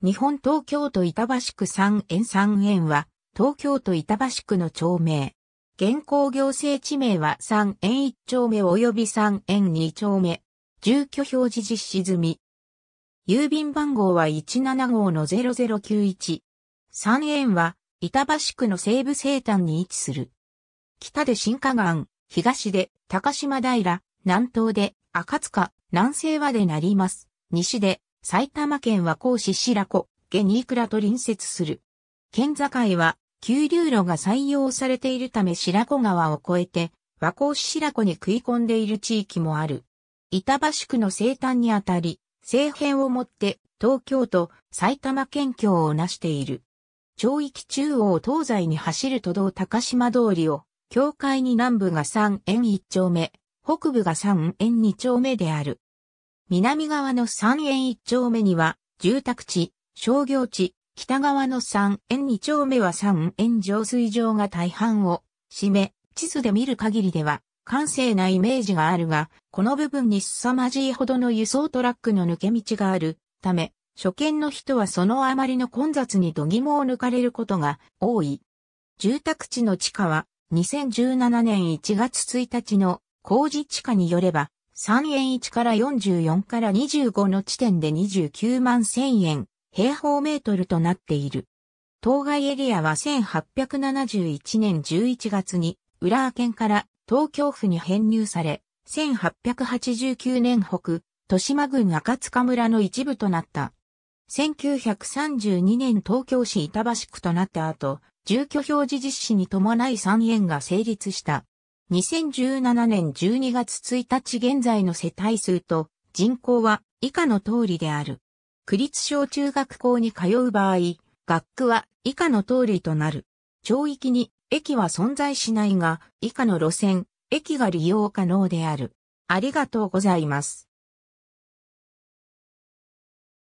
日本東京都板橋区三円三円は、東京都板橋区の町名。現行行政地名は三円一丁目及び三円二丁目。住居表示実施済み。郵便番号は17号の0091。三円は、板橋区の西部西端に位置する。北で新河岸、東で高島平、南東で赤塚、南西はでなります。西で埼玉県和光市白子、下新倉と隣接する。県境は、急流路が採用されているため白子川を越えて、和光市白子に食い込んでいる地域もある。板橋区の西端にあたり、西辺をもって東京都、埼玉県境をなしている。町域中央東西に走る都道高島通りを、境界に南部が3円1丁目、北部が3円2丁目である。南側の三円一丁目には、住宅地、商業地、北側の三円二丁目は三円浄水場が大半を占め、地図で見る限りでは、閑静なイメージがあるが、この部分に凄まじいほどの輸送トラックの抜け道があるため、初見の人はそのあまりの混雑に度肝を抜かれることが多い。住宅地の地下は2017年1月1日の工事地下によれば3円1から44から25の地点で29万1000円、平方メートルとなっている。当該エリアは1871年11月に、浦和県から東京府に編入され、1889年北、豊島郡赤塚村の一部となった。1932年東京市板橋区となった後、住居表示実施に伴い3円が成立した。2017年12月1日現在の世帯数と人口は以下の通りである。区立小中学校に通う場合、学区は以下の通りとなる。町域に駅は存在しないが、以下の路線、駅が利用可能である。ありがとうございます。